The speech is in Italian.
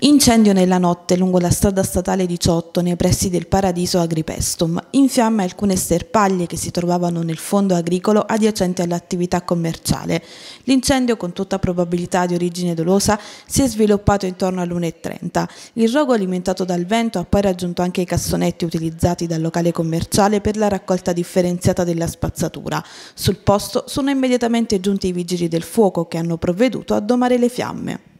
Incendio nella notte lungo la strada statale 18 nei pressi del paradiso Agripestum. In fiamme alcune sterpaglie che si trovavano nel fondo agricolo adiacente all'attività commerciale. L'incendio, con tutta probabilità di origine dolosa, si è sviluppato intorno all'1.30. Il rogo alimentato dal vento ha poi raggiunto anche i cassonetti utilizzati dal locale commerciale per la raccolta differenziata della spazzatura. Sul posto sono immediatamente giunti i vigili del fuoco che hanno provveduto a domare le fiamme.